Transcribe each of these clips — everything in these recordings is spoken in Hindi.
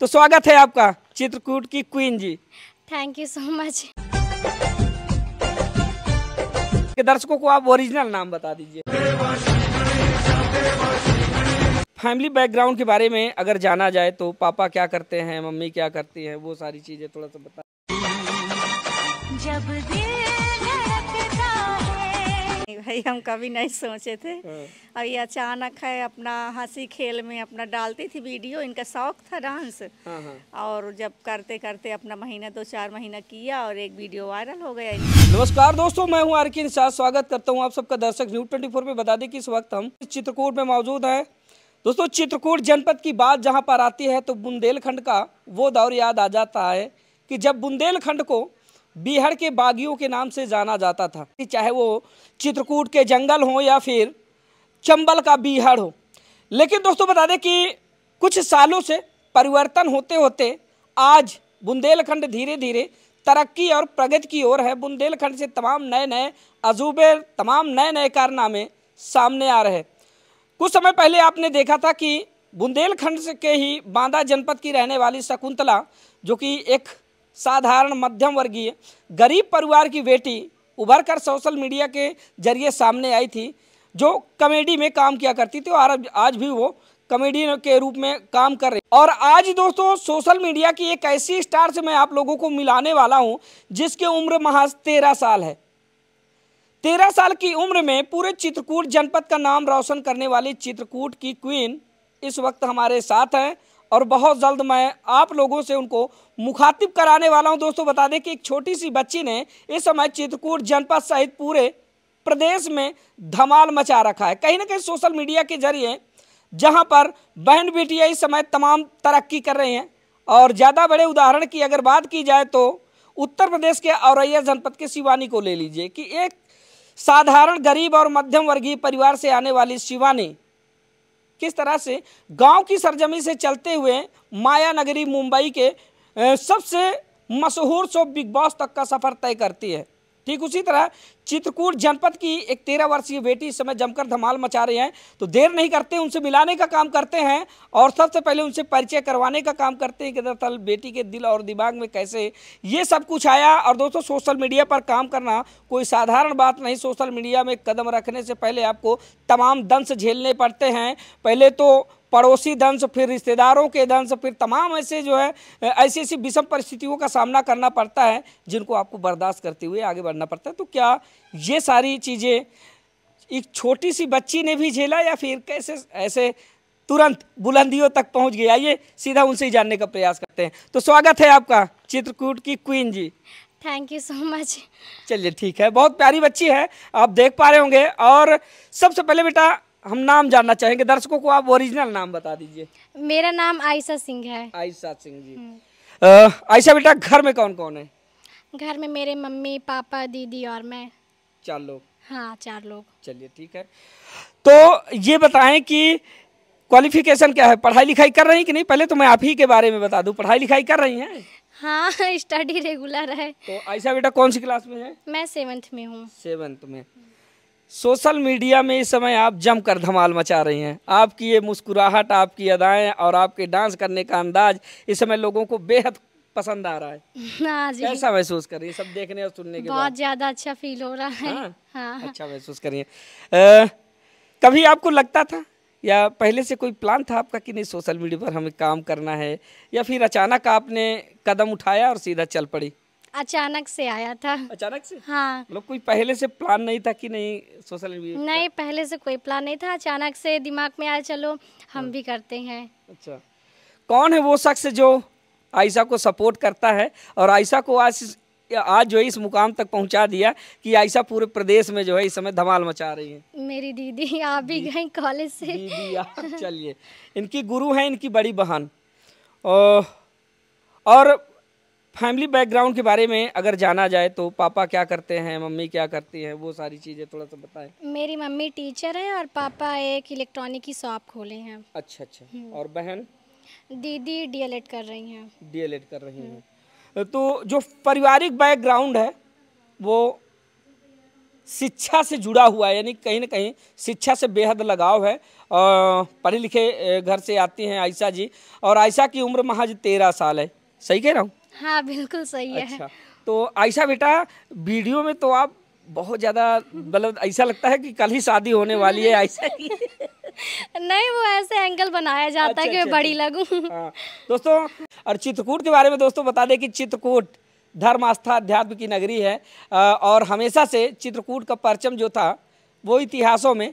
तो स्वागत है आपका चित्रकूट की queen ji thank you so much के दर्शकों को आप ओरिजिनल नाम बता दीजिए फैमिली बैकग्राउंड के बारे में अगर जाना जाए तो पापा क्या करते हैं मम्मी क्या करती हैं वो सारी चीज़ें थोड़ा सा बता जब दे... नहीं भाई हम कभी नहीं सोचे थे और हाँ। ये अचानक है अपना हंसी खेल में अपना डालती थी वीडियो इनका शौक था डांस हाँ, हाँ। और जब करते करते अपना महीना दो चार महीना किया और एक वीडियो वायरल हो गया नमस्कार दोस्तों मैं हूँ आरके साथ स्वागत करता हूँ आप सबका दर्शक न्यूज ट्वेंटी में बता दें कि इस वक्त हम चित्रकूट में मौजूद है दोस्तों चित्रकूट जनपद की बात जहाँ पर आती है तो बुंदेलखंड का वो दौर याद आ जाता है कि जब बुंदेलखंड को बिहार के बागियों के नाम से जाना जाता था चाहे वो चित्रकूट के जंगल हो या फिर चंबल का बिहार हो लेकिन दोस्तों बता दें कि कुछ सालों से परिवर्तन होते होते आज बुंदेलखंड धीरे धीरे तरक्की और प्रगति की ओर है बुंदेलखंड से तमाम नए नए अजूबे तमाम नए नए कारनामे सामने आ रहे हैं कुछ समय पहले आपने देखा था कि बुंदेलखंड के ही बांदा जनपद की रहने वाली शकुंतला जो कि एक साधारण मध्यम वर्गीय गरीब परिवार की बेटी उभर कर सोशल मीडिया के जरिए सामने आई थी जो कॉमेडी में काम किया करती थी और आज भी वो कॉमेडी के रूप में काम कर रही और आज दोस्तों सोशल मीडिया की एक ऐसी स्टार से मैं आप लोगों को मिलाने वाला हूँ जिसकी उम्र महज तेरह साल है तेरह साल की उम्र में पूरे चित्रकूट जनपद का नाम रोशन करने वाली चित्रकूट की क्वीन इस वक्त हमारे साथ हैं और बहुत जल्द मैं आप लोगों से उनको मुखातिब कराने वाला हूं दोस्तों बता दें कि एक छोटी सी बच्ची ने इस समय चित्रकूट जनपद सहित पूरे प्रदेश में धमाल मचा रखा है कहीं ना कहीं सोशल मीडिया के जरिए जहां पर बहन बेटियाँ इस समय तमाम तरक्की कर रही हैं और ज़्यादा बड़े उदाहरण की अगर बात की जाए तो उत्तर प्रदेश के औरैया जनपद के शिवानी को ले लीजिए कि एक साधारण गरीब और मध्यम वर्गीय परिवार से आने वाली शिवानी किस तरह से गांव की सरजमी से चलते हुए माया नगरी मुंबई के सबसे मशहूर शो बिग बॉस तक का सफ़र तय करती है ठीक उसी तरह चित्रकूट जनपद की एक तेरह वर्षीय बेटी इस समय जमकर धमाल मचा रही हैं तो देर नहीं करते उनसे मिलाने का काम करते हैं और सबसे पहले उनसे परिचय करवाने का काम करते हैं कि दरअसल बेटी के दिल और दिमाग में कैसे ये सब कुछ आया और दोस्तों सोशल मीडिया पर काम करना कोई साधारण बात नहीं सोशल मीडिया में कदम रखने से पहले आपको तमाम दंश झेलने पड़ते हैं पहले तो पड़ोसी दंश फिर रिश्तेदारों के दंश फिर तमाम ऐसे जो है ऐसी ऐसी विषम परिस्थितियों का सामना करना पड़ता है जिनको आपको बर्दाश्त करते हुए आगे बढ़ना पड़ता है तो क्या ये सारी चीज़ें एक छोटी सी बच्ची ने भी झेला या फिर कैसे ऐसे तुरंत बुलंदियों तक पहुंच गया ये सीधा उनसे ही जानने का प्रयास करते हैं तो स्वागत है आपका चित्रकूट की queen ji thank you so much चलिए ठीक है बहुत प्यारी बच्ची है आप देख पा रहे होंगे और सबसे पहले बेटा हम नाम जानना चाहेंगे दर्शकों को आप ओरिजिनल नाम बता दीजिए मेरा नाम आयशा सिंह है आयशा सिंह जी आयशा बेटा घर में कौन कौन है घर में मेरे मम्मी पापा दीदी और मैं चार लोग हाँ चार लोग चलिए ठीक है तो ये बताएं कि क्वालिफिकेशन क्या है पढ़ाई लिखाई कर रही कि नहीं पहले तो मैं आप ही के बारे में बता दूं पढ़ाई लिखाई कर रही हैं हाँ स्टडी रेगुलर है तो ऐसा बेटा कौन सी क्लास में है मैं सेवेंथ में हूँ सेवन्थ में सोशल मीडिया में इस समय आप जमकर धमाल मचा रही हैं आपकी ये मुस्कुराहट आपकी अदाएं और आपके डांस करने का अंदाज इस समय लोगों को बेहद पसंद आ रहा है हाँ जी कैसा महसूस कर रही है सब देखने और सुनने के बहुत ज़्यादा अच्छा फील हो रहा है हाँ? हाँ, हाँ। अच्छा महसूस कर रही है कभी आपको लगता था या पहले से कोई प्लान था आपका कि नहीं सोशल मीडिया पर हमें काम करना है या फिर अचानक आपने कदम उठाया और सीधा चल पड़ी अचानक से आया था अचानक से हाँ मतलब कोई पहले से प्लान नहीं था कि नहीं सोशल मीडिया नहीं पहले से कोई प्लान नहीं था अचानक से दिमाग में आया चलो हम हाँ। भी करते हैं अच्छा कौन है वो शख्स जो आयशा को सपोर्ट करता है और आयशा को आज आज जो है इस मुकाम तक पहुंचा दिया कि आयशा पूरे प्रदेश में जो है इस समय धमाल मचा रही है मेरी दीदी आप भी गए कॉलेज से चलिए इनकी गुरु है इनकी बड़ी बहन और फैमिली बैकग्राउंड के बारे में अगर जाना जाए तो पापा क्या करते हैं मम्मी क्या करती हैं वो सारी चीज़ें थोड़ा सा बताएं मेरी मम्मी टीचर है और पापा एक इलेक्ट्रॉनिक की शॉप खोले हैं अच्छा अच्छा हम्म। और बहन दीदी डीएलएड कर रही हैं डीएलएड कर रही हैं तो जो पारिवारिक बैकग्राउंड है वो शिक्षा से जुड़ा हुआ है यानी कहीं ना कहीं शिक्षा से बेहद लगाव है पढ़े लिखे घर से आती हैं आयशा जी और आयशा की उम्र महज तेरह साल है सही कह रहा हूँ हाँ बिल्कुल सही है अच्छा तो ऐसा बेटा वीडियो में तो आप बहुत ज़्यादा मतलब ऐसा लगता है कि कल ही शादी होने वाली है ऐसा ही नहीं वो ऐसे एंगल बनाया जाता अच्छा, है कि मैं अच्छा, बड़ी अच्छा। लगूं हाँ, दोस्तों और चित्रकूट के बारे में दोस्तों बता दें कि चित्रकूट धर्म आस्था अध्यात्म की नगरी है और हमेशा से चित्रकूट का परचम जो था वो इतिहासों में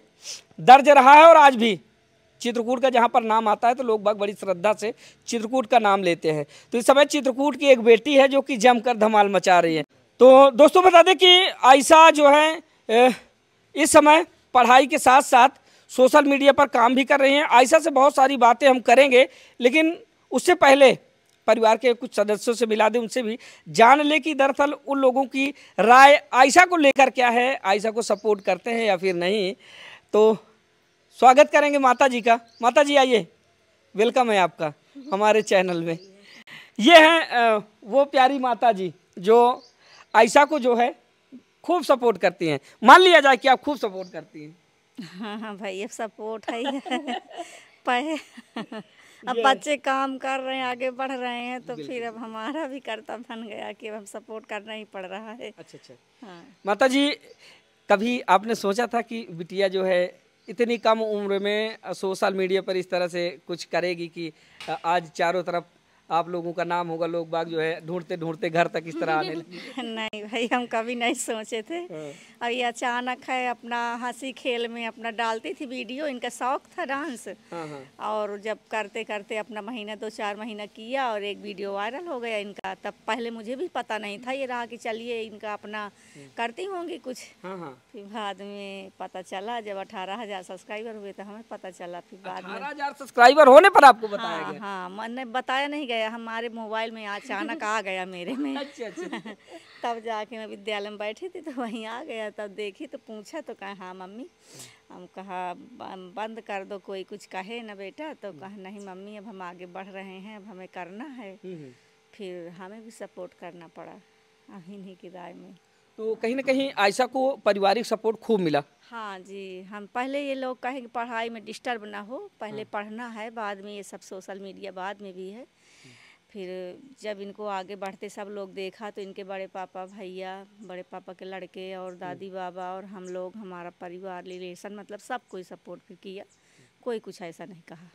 दर्ज रहा है और आज भी चित्रकूट का जहाँ पर नाम आता है तो लोग बाग बड़ी श्रद्धा से चित्रकूट का नाम लेते हैं तो इस समय चित्रकूट की एक बेटी है जो कि जमकर धमाल मचा रही है तो दोस्तों बता दें कि आयशा जो है इस समय पढ़ाई के साथ साथ सोशल मीडिया पर काम भी कर रही हैं आयशा से बहुत सारी बातें हम करेंगे लेकिन उससे पहले परिवार के कुछ सदस्यों से मिला दें उनसे भी जान ले कि दरअसल उन लोगों की राय आयशा को लेकर क्या है आयशा को सपोर्ट करते हैं या फिर नहीं तो स्वागत करेंगे माता जी का माता जी आइए वेलकम है आपका हमारे चैनल में ये हैं वो प्यारी माता जी जो आयशा को जो है खूब सपोर्ट करती हैं मान लिया जाए कि आप खूब सपोर्ट करती हैं हाँ हाँ भाई ये सपोर्ट है पहले अब बच्चे काम कर रहे हैं आगे बढ़ रहे हैं तो फिर अब हमारा भी कर्तव्य बन गया कि अब हम सपोर्ट करना ही पड़ रहा है अच्छा अच्छा हाँ माता जी कभी आपने सोचा था कि बिटिया जो है इतनी कम उम्र में सोशल मीडिया पर इस तरह से कुछ करेगी कि आज चारों तरफ आप लोगों का नाम होगा लोग बाग जो है ढूंढते ढूंढते घर तक इस तरह आने लगे नहीं भाई हम कभी नहीं सोचे थे हाँ। और ये अचानक है अपना हंसी खेल में अपना डालती थी वीडियो इनका शौक था डांस हाँ, हाँ। और जब करते करते अपना महीना दो चार महीना किया और एक वीडियो वायरल हो गया इनका तब पहले मुझे भी पता नहीं था ये रहा कि चलिए इनका अपना करती होंगी कुछ फिर बाद में पता चला जब अठारह हजार सब्सक्राइबर हुए तो हमें पता चला फिर बाद में सब्सक्राइबर होने पर आपको बताया हाँ मैंने बताया नहीं गया गया हमारे मोबाइल में अचानक आ गया मेरे में अच्छा अच्छा तब जाके मैं विद्यालय में बैठी थी तो वहीं आ गया तब देखी तो पूछा तो कहा हाँ मम्मी हम कहा बंद कर दो कोई कुछ कहे ना बेटा तो हम्म। कहा नहीं मम्मी अब हम आगे बढ़ रहे हैं अब हमें करना है हम्म, हम्म। फिर हमें भी सपोर्ट करना पड़ा हम इन्हीं की राय में तो कहीं ना कहीं आयशा को पारिवारिक सपोर्ट खूब मिला हाँ जी हम पहले ये लोग कहें कि पढ़ाई में डिस्टर्ब ना हो पहले हाँ। पढ़ना है बाद में ये सब सोशल मीडिया बाद में भी है फिर जब इनको आगे बढ़ते सब लोग देखा तो इनके बड़े पापा भैया बड़े पापा के लड़के और दादी बाबा और हम लोग हमारा परिवार रिलेशन मतलब सब कोई सपोर्ट फिर किया कोई कुछ ऐसा नहीं कहा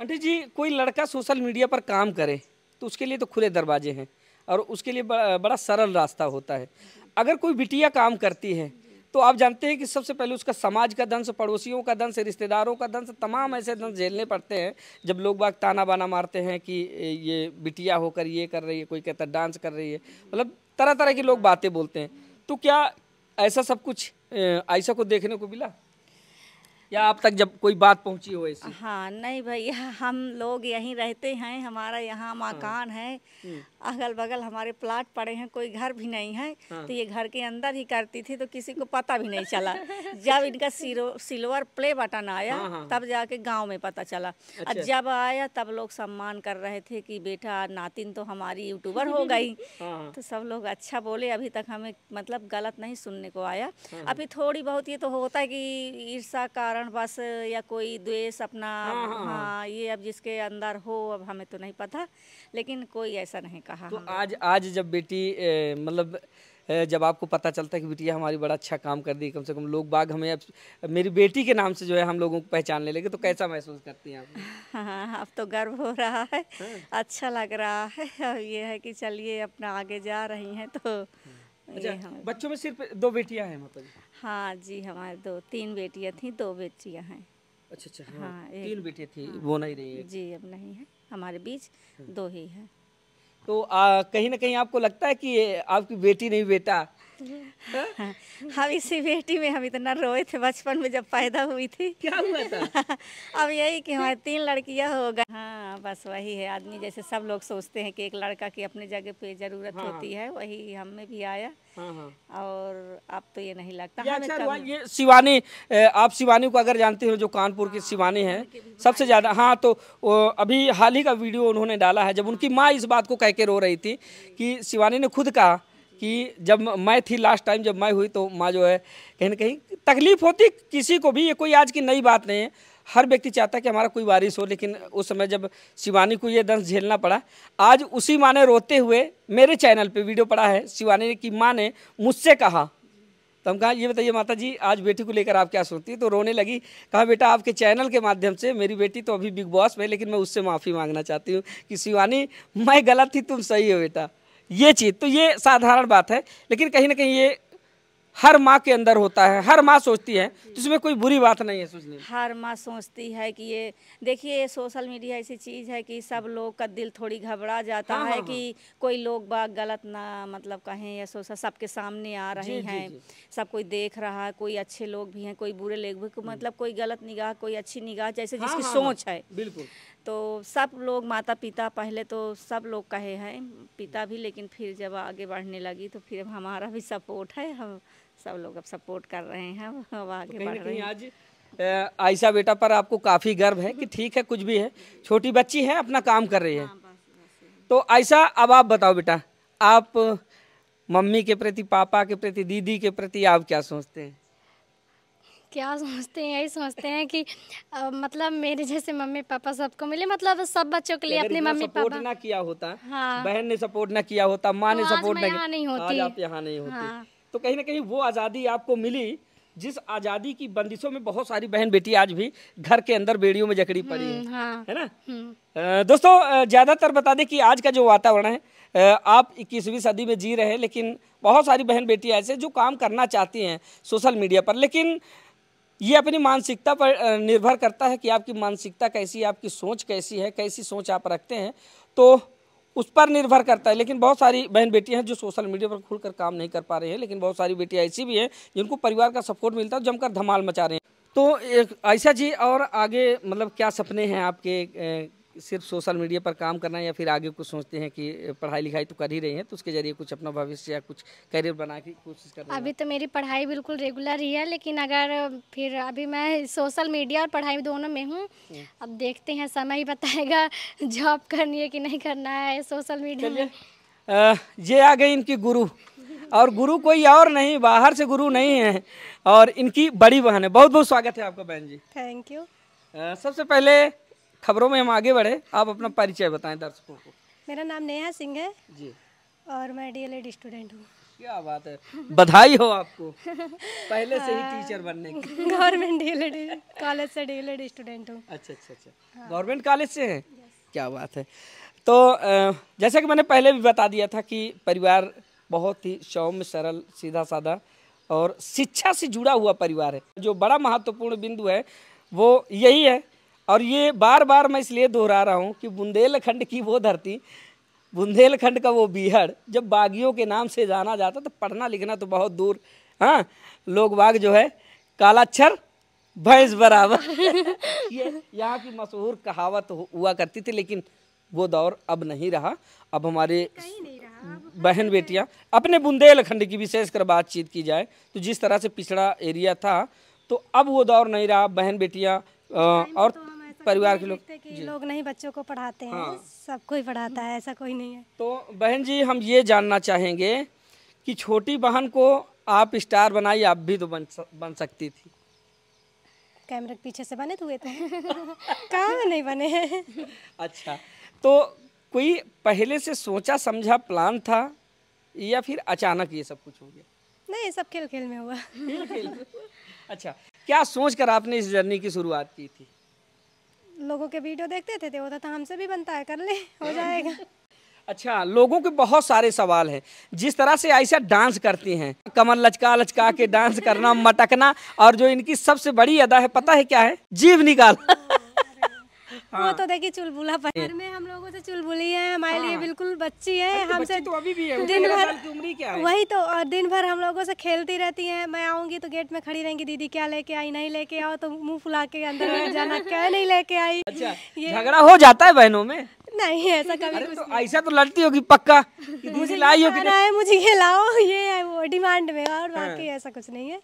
आंटी जी कोई लड़का सोशल मीडिया पर काम करे तो उसके लिए तो खुले दरवाजे हैं और उसके लिए बड़ा, बड़ा सरल रास्ता होता है अगर कोई बिटिया काम करती है तो आप जानते हैं कि सबसे पहले उसका समाज का दंश पड़ोसियों का दंश रिश्तेदारों का दंश तमाम ऐसे दंश झेलने पड़ते हैं जब लोग बाग ताना बाना मारते हैं कि ये बिटिया होकर ये कर रही है कोई कहता डांस कर रही है मतलब तरह तरह की लोग बातें बोलते हैं तो क्या ऐसा सब कुछ आयशा को देखने को मिला या आप तक जब कोई बात पहुंची हो ऐसी हाँ नहीं भैया हम लोग यहीं रहते हैं हमारा यहाँ हाँ। मकान है हम्म। अगल बगल हमारे प्लाट पड़े हैं कोई घर भी नहीं है हाँ। तो ये घर के अंदर ही करती थी तो किसी को पता भी नहीं चला जब इनका सिल्वर प्ले बटन आया हाँ, तब जाके गांव में पता चला और अच्छा। जब आया तब लोग सम्मान कर रहे थे कि बेटा नातिन तो हमारी यूट्यूबर हो गई तो सब लोग अच्छा बोले अभी तक हमें मतलब गलत नहीं सुनने को आया अभी थोड़ी बहुत ये तो होता है कि ईर्षा कारण कारण बस या कोई द्वेष अपना हाँ, हाँ, हाँ, हाँ, ये अब जिसके अंदर हो अब हमें तो नहीं पता लेकिन कोई ऐसा नहीं कहा तो आज आज जब बेटी मतलब जब आपको पता चलता है कि बेटिया हमारी बड़ा अच्छा काम कर दी कम से कम लोग बाग हमें अब मेरी बेटी के नाम से जो है हम लोगों को पहचान ले लेंगे तो कैसा महसूस करती हैं आप हाँ अब तो गर्व हो रहा है हाँ। अच्छा लग रहा है अब ये है कि चलिए अपना आगे जा रही हैं तो हाँ। अच्छा बच्चों में सिर्फ दो बेटियां हैं मतलब हाँ जी हमारे दो तीन बेटियाँ थी दो बेटियाँ हैं अच्छा अच्छा हाँ, हाँ तीन बेटियाँ थी हाँ, वो नहीं रही है जी अब नहीं है हमारे बीच हाँ। दो ही है तो आ, कहीं ना कहीं आपको लगता है कि आपकी बेटी नहीं बेटा हाँ। हम इसी बेटी में हम इतना रोए थे बचपन में जब पैदा हुई थी क्या हुआ था अब यही कि हमारे तीन लड़कियां हो गए हाँ बस वही है आदमी जैसे सब लोग सोचते हैं कि एक लड़का की अपने जगह पे जरूरत हाँ। होती है वही हम में भी आया हाँ, हाँ। और अब तो ये नहीं लगता ये, हाँ, अच्छा ये शिवानी आप शिवानी को अगर जानते हो जो कानपुर की शिवानी है सबसे ज़्यादा हाँ तो अभी हाल ही का वीडियो उन्होंने डाला है जब उनकी माँ इस बात को कह के रो रही थी कि शिवानी ने खुद कहा कि जब मैं थी लास्ट टाइम जब मैं हुई तो माँ जो है कहीं ना कहीं तकलीफ होती किसी को भी ये कोई आज की नई बात नहीं है हर व्यक्ति चाहता है कि हमारा कोई बारिश हो लेकिन उस समय जब शिवानी को ये दंश झेलना पड़ा आज उसी माँ ने रोते हुए मेरे चैनल पे वीडियो पड़ा है शिवानी ने की माँ ने मुझसे कहा तो हम कहा ये बताइए माता जी आज बेटी को लेकर आप क्या सोचती तो रोने लगी कहा बेटा आपके चैनल के माध्यम से मेरी बेटी तो अभी बिग बॉस में लेकिन मैं उससे माफ़ी मांगना चाहती हूँ कि शिवानी मैं गलत थी तुम सही हो बेटा ये चीज़ तो ये साधारण बात है लेकिन कहीं ना कहीं ये हर माँ के अंदर होता है हर माँ सोचती है तो इसमें कोई बुरी बात नहीं है सोचने हर माँ सोचती है कि ये देखिए सोशल मीडिया ऐसी चीज़ है कि सब लोग का दिल थोड़ी घबरा जाता हाँ, है हाँ, कि हाँ। कोई लोग बात गलत ना मतलब कहें या सोशल सबके सामने आ रहे हैं सब कोई देख रहा है कोई अच्छे लोग भी हैं कोई बुरे लोग भी हम्म। मतलब कोई गलत निगाह कोई अच्छी निगाह जैसे हाँ, जिसकी हाँ, सोच है बिल्कुल तो सब लोग माता पिता पहले तो सब लोग कहे हैं पिता भी लेकिन फिर जब आगे बढ़ने लगी तो फिर हमारा भी सपोर्ट है हम सब लोग अब सपोर्ट कर रहे हैं अब तो आगे तो बढ़ रहे हैं आज आयशा बेटा पर आपको काफ़ी गर्व है कि ठीक है कुछ भी है छोटी बच्ची है अपना काम कर रही है हाँ, तो ऐसा अब आप बताओ बेटा आप मम्मी के प्रति पापा के प्रति दीदी के प्रति आप क्या सोचते हैं क्या सोचते हैं यही सोचते हैं कि आ, मतलब मेरे जैसे मम्मी पापा सबको मिले मतलब सब बच्चों के लिए अपने मम्मी पापा ना किया होता हाँ। बहन ने सपोर्ट ना किया होता माँ तो ने सपोर्ट हाँ, ना नहीं होती आप यहाँ नहीं होती हाँ। तो कहीं ना कहीं वो आज़ादी आपको मिली जिस आज़ादी की बंदिशों में बहुत सारी बहन बेटी आज भी घर के अंदर बेड़ियों में जकड़ी पड़ी है हम्म, हाँ, है ना हम्म। दोस्तों ज़्यादातर बता दें कि आज का जो वातावरण है आप इक्कीसवीं सदी में जी रहे हैं लेकिन बहुत सारी बहन बेटियाँ ऐसे जो काम करना चाहती हैं सोशल मीडिया पर लेकिन ये अपनी मानसिकता पर निर्भर करता है कि आपकी मानसिकता कैसी है आपकी सोच कैसी है कैसी सोच आप रखते हैं तो उस पर निर्भर करता है लेकिन बहुत सारी बहन बेटियां हैं जो सोशल मीडिया पर खुलकर काम नहीं कर पा रही हैं लेकिन बहुत सारी बेटियां ऐसी भी हैं जिनको परिवार का सपोर्ट मिलता है जमकर धमाल मचा रहे हैं तो आयशा जी और आगे मतलब क्या सपने हैं आपके सिर्फ सोशल मीडिया पर काम करना या फिर आगे कुछ सोचते हैं कि पढ़ाई लिखाई तो कर ही रही हैं तो उसके जरिए कुछ अपना भविष्य या कुछ करियर बना की कोशिश कर अभी तो मेरी पढ़ाई बिल्कुल रेगुलर ही है लेकिन अगर फिर अभी मैं सोशल मीडिया और पढ़ाई दोनों में हूँ हम्म। अब देखते हैं समय ही बताएगा जॉब करनी है कि नहीं करना है सोशल मीडिया में ये आ गई इनकी गुरु और गुरु कोई और नहीं बाहर से गुरु नहीं है और इनकी बड़ी बहन है बहुत बहुत स्वागत है आपका बहन जी थैंक यू सबसे पहले खबरों में हम आगे बढ़े आप अपना परिचय बताएं दर्शकों को मेरा नाम नेहा सिंह है जी और मैं डीएलएड स्टूडेंट हूँ क्या बात है बधाई हो आपको पहले से ही टीचर हाँ। बनने की गवर्नमेंट डीएलएड कॉलेज से डीएलएड स्टूडेंट हूँ अच्छा अच्छा अच्छा गवर्नमेंट कॉलेज से है क्या बात है तो जैसा कि मैंने पहले भी बता दिया था कि परिवार बहुत ही सौम्य सरल सीधा साधा और शिक्षा से जुड़ा हुआ परिवार है जो बड़ा महत्वपूर्ण बिंदु है वो यही है और ये बार बार मैं इसलिए दोहरा रहा हूँ कि बुंदेलखंड की वो धरती बुंदेलखंड का वो बिहड़ जब बागियों के नाम से जाना जाता तो पढ़ना लिखना तो बहुत दूर हाँ लोग बाग जो है कालाक्षर भैंस बराबर ये यहाँ की मशहूर कहावत हुआ करती थी लेकिन वो दौर अब नहीं रहा अब हमारे बहन बेटियाँ अपने बुंदेलखंड की विशेषकर बातचीत की जाए तो जिस तरह से पिछड़ा एरिया था तो अब वो दौर नहीं रहा बहन बेटियाँ और तो तो परिवार के लोग लोग नहीं बच्चों को पढ़ाते हैं हाँ। कोई पढ़ाता है ऐसा कोई नहीं है तो बहन जी हम ये जानना चाहेंगे कि छोटी बहन को आप स्टार बनाई आप भी तो बन बन सकती थी कैमरे के पीछे से बने तो हुए थे तो कहाँ नहीं बने हैं अच्छा तो कोई पहले से सोचा समझा प्लान था या फिर अचानक ये सब कुछ हो गया नहीं सब खेल खेल में हुआ खेल खेल अच्छा क्या सोच कर आपने इस जर्नी की शुरुआत की थी लोगों के वीडियो देखते थे तो था हमसे भी बनता है कर ले हो जाएगा अच्छा लोगों के बहुत सारे सवाल हैं जिस तरह से आयशा डांस करती हैं कमर लचका लचका के डांस करना मटकना और जो इनकी सबसे बड़ी अदा है पता है क्या है जीव निकाल हाँ। हाँ। वो तो देखिए चुलबुला पर घर में हम लोगों से चुलबुली है हमारे हाँ। लिए बिल्कुल बच्ची है तो हमसे तो अभी भी है दिन भर क्या है वही तो और दिन भर हम लोगों से खेलती रहती है मैं आऊंगी तो गेट में खड़ी रहेंगी दीदी क्या लेके आई नहीं लेके आओ तो मुँह फुला के अंदर जाना क्या नहीं लेके आई अच्छा, झगड़ा हो जाता है बहनों में नहीं ऐसा कभी कुछ तो ऐसा तो लड़ती होगी पक्का मुझे लाई होगी मुझे खिलाओ ये है वो डिमांड में और हाँ। बाकी ऐसा कुछ नहीं है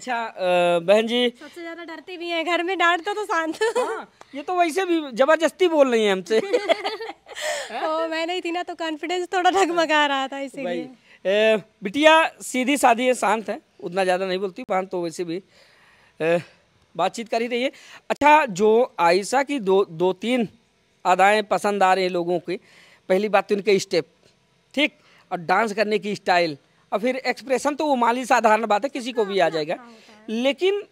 अच्छा बहन जी सबसे ज्यादा डरती भी है घर में डांट तो, तो शांत हाँ, ये तो वैसे भी जबरदस्ती बोल रही है हमसे ओ मैं नहीं थी ना तो कॉन्फिडेंस थोड़ा ढगमगा रहा था इसीलिए बिटिया सीधी साधी है शांत है उतना ज़्यादा नहीं बोलती पान तो वैसे भी बातचीत कर ही रही है अच्छा जो आयशा की दो दो तीन अदाएँ पसंद आ रही हैं लोगों की पहली बात तो इनके स्टेप ठीक और डांस करने की स्टाइल और फिर एक्सप्रेशन तो वो माली साधारण बात है किसी को भी आ जाएगा हाँ, लेकिन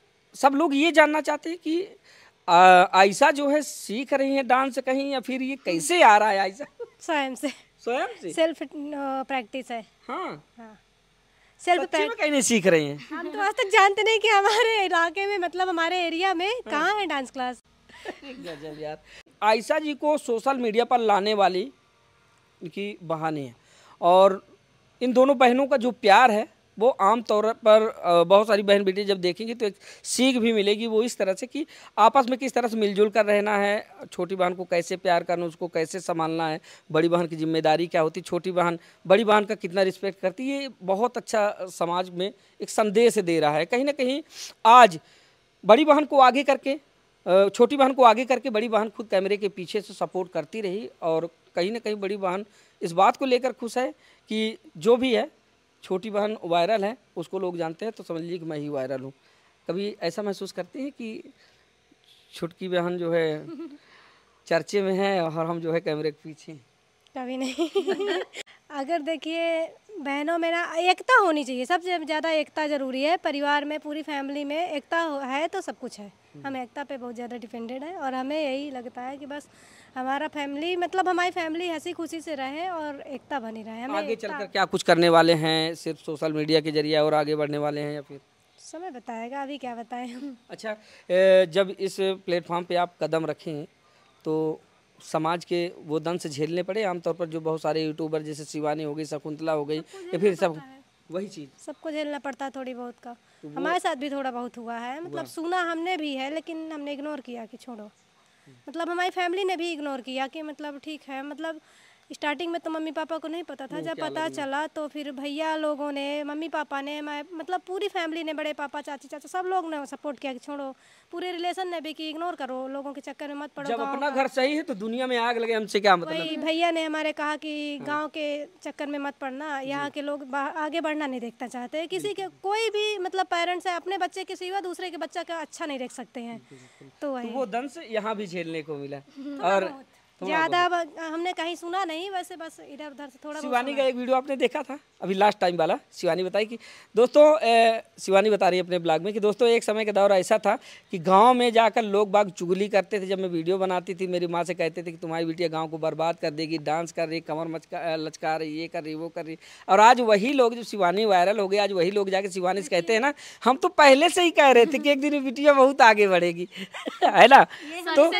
सब लोग ये जानना चाहते हैं कि आयशा जो है सीख रही है डांस कहीं या फिर ये कैसे आ रहा है आयशा स्वयं से स्वयं से सेल्फ प्रैक्टिस uh, है हाँ, हाँ। सेल्फ कहीं नहीं सीख रही हैं हम तो आज तक जानते नहीं कि हमारे इलाके में मतलब हमारे एरिया में हाँ। कहाँ है डांस क्लास यार आयशा जी को सोशल मीडिया पर लाने वाली की बहानी है और इन दोनों बहनों का जो प्यार है वो आम तौर पर बहुत सारी बहन बेटी जब देखेंगी तो एक सीख भी मिलेगी वो इस तरह से कि आपस में किस तरह से मिलजुल कर रहना है छोटी बहन को कैसे प्यार करना उसको कैसे संभालना है बड़ी बहन की जिम्मेदारी क्या होती छोटी बहन बड़ी बहन का कितना रिस्पेक्ट करती है ये बहुत अच्छा समाज में एक संदेश दे रहा है कहीं ना कहीं आज बड़ी बहन को आगे करके छोटी बहन को आगे करके बड़ी बहन खुद कैमरे के पीछे से सपोर्ट करती रही और कहीं ना कहीं बड़ी बहन इस बात को लेकर खुश है कि जो भी है छोटी बहन वायरल है उसको लोग जानते हैं तो समझ लीजिए कि मैं ही वायरल हूँ कभी ऐसा महसूस करती हैं कि छुटकी बहन जो है चर्चे में है और हम जो है कैमरे के पीछे कभी नहीं अगर देखिए बहनों में ना एकता होनी चाहिए सबसे ज़्यादा एकता ज़रूरी है परिवार में पूरी फैमिली में एकता है तो सब कुछ है हम्म। हम एकता पे बहुत ज़्यादा डिपेंडेड है और हमें यही लगता है कि बस हमारा फैमिली मतलब हमारी फैमिली हंसी खुशी से रहे और एकता बनी रहे हमें आगे चलकर क्या कुछ करने वाले हैं सिर्फ सोशल मीडिया के जरिए और आगे बढ़ने वाले हैं या फिर समय बताएगा अभी क्या बताएं हम अच्छा जब इस प्लेटफॉर्म पे आप कदम रखें तो समाज के वो दंश झेलने पड़े आमतौर पर जो बहुत सारे यूट्यूबर जैसे शिवानी हो गई शकुंतला हो गई या फिर सब वही चीज़ सबको झेलना पड़ता है थोड़ी बहुत का तो हमारे साथ भी थोड़ा बहुत हुआ है मतलब सुना हमने भी है लेकिन हमने इग्नोर किया कि छोड़ो मतलब हमारी फैमिली ने भी इग्नोर किया कि मतलब ठीक है मतलब स्टार्टिंग में तो मम्मी पापा को नहीं पता था जब पता चला तो फिर भैया लोगों ने मम्मी पापा ने मैं मतलब पूरी फैमिली ने बड़े पापा चाची चाचा सब लोग ने सपोर्ट किया कि छोड़ो पूरे रिलेशन ने भी कि इग्नोर करो लोगों के चक्कर में मत पड़ो जब अपना घर सही है तो दुनिया में आग लगे हमसे क्या मतलब भैया ने हमारे कहा कि हाँ। गाँव के चक्कर में मत पड़ना यहाँ के लोग आगे बढ़ना नहीं देखना चाहते किसी के कोई भी मतलब पेरेंट्स है अपने बच्चे के सिवा दूसरे के बच्चा का अच्छा नहीं देख सकते हैं तो, तो वो दंश यहाँ भी झेलने को मिला और ज्यादा हमने कहीं सुना नहीं वैसे बस इधर उधर से थोड़ा शिवानी का एक वीडियो आपने देखा था अभी लास्ट टाइम वाला शिवानी बताई कि दोस्तों शिवानी बता रही है अपने ब्लॉग में कि दोस्तों एक समय का दौर ऐसा था कि गांव में जाकर लोग बाग चुगली करते थे जब मैं वीडियो बनाती थी मेरी माँ से कहते थे कि तुम्हारी बेटिया गाँव को बर्बाद कर देगी डांस कर रही कमर मचका लचका रही ये कर रही वो कर रही और आज वही लोग जो शिवानी वायरल हो गई आज वही लोग जाके शिवानी से कहते हैं ना हम तो पहले से ही कह रहे थे कि एक दिन बेटिया बहुत आगे बढ़ेगी है ना तो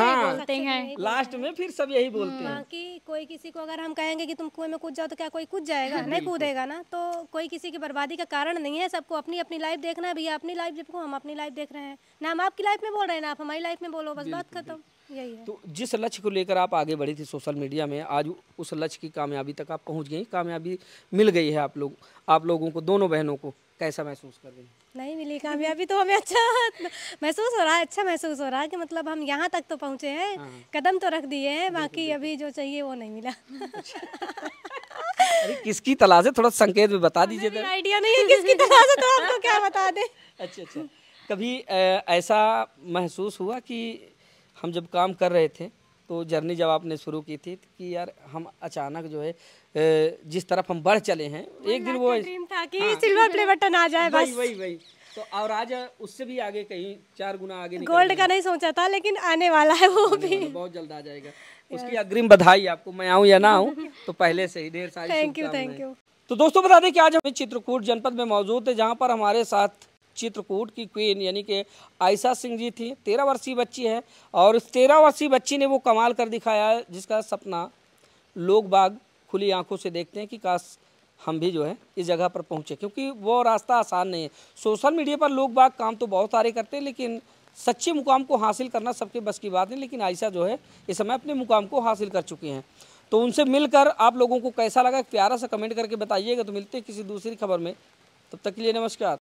हाँ लास्ट में फिर सब यही हाँ, बोलते हैं बाकी कोई किसी को अगर हम कहेंगे कि तुम कुएं में कूद जाओ तो क्या कोई कूद जाएगा नहीं कूदेगा ना तो कोई किसी की बर्बादी का कारण नहीं है सबको अपनी अपनी लाइफ देखना है भैया अपनी लाइफ देखो हम अपनी लाइफ देख रहे हैं ना हम आपकी लाइफ में बोल रहे हैं ना आप हमारी लाइफ में बोलो बस बात खत्म यही तो जिस लक्ष्य को लेकर आप आगे बढ़ी थी सोशल मीडिया में आज उस लक्ष्य की कामयाबी तक आप पहुंच गई कामयाबी मिल गई है आप लोग आप लोगों को दोनों बहनों को कैसा महसूस कर रही हैं नहीं मिली कामयाबी तो हमें अच्छा महसूस हो रहा है अच्छा महसूस हो रहा है कि मतलब हम यहाँ तक तो पहुँचे हैं हाँ। कदम तो रख दिए हैं बाकी अभी जो चाहिए वो नहीं मिला अरे किसकी तलाश है थोड़ा संकेत में बता दीजिए आइडिया नहीं है किसकी तलाश है तो आपको क्या बता दें अच्छा अच्छा कभी ऐसा महसूस हुआ कि हम जब काम कर रहे थे तो जर्नी जब आपने शुरू की थी कि यार हम अचानक जो है जिस तरफ हम बढ़ चले हैं एक दिन वो था कि हाँ, सिल्वर प्ले बटन आ जाए बस वही वही तो और आज उससे भी आगे कहीं चार गुना आगे गोल्ड का नहीं सोचा था लेकिन आने वाला है वो भी बहुत जल्द आ जाएगा उसकी अग्रिम बधाई आपको मैं आऊँ या ना आऊँ तो पहले से ही ढेर सारी थैंक यू थैंक यू तो दोस्तों बता दें कि आज हम चित्रकूट जनपद में मौजूद थे जहाँ पर हमारे साथ चित्रकूट की क्वीन यानी कि आयशा सिंह जी थी तेरह वर्षीय बच्ची है और इस तेरह वर्षीय बच्ची ने वो कमाल कर दिखाया जिसका सपना लोग बाग खुली आंखों से देखते हैं कि काश हम भी जो है इस जगह पर पहुँचे क्योंकि वो रास्ता आसान नहीं है सोशल मीडिया पर लोग बाग काम तो बहुत सारे करते हैं लेकिन सच्चे मुकाम को हासिल करना सबके बस की बात नहीं लेकिन आयशा जो है इस समय अपने मुकाम को हासिल कर चुकी हैं तो उनसे मिलकर आप लोगों को कैसा लगा प्यारा सा कमेंट करके बताइएगा तो मिलते हैं किसी दूसरी खबर में तब तक के लिए नमस्कार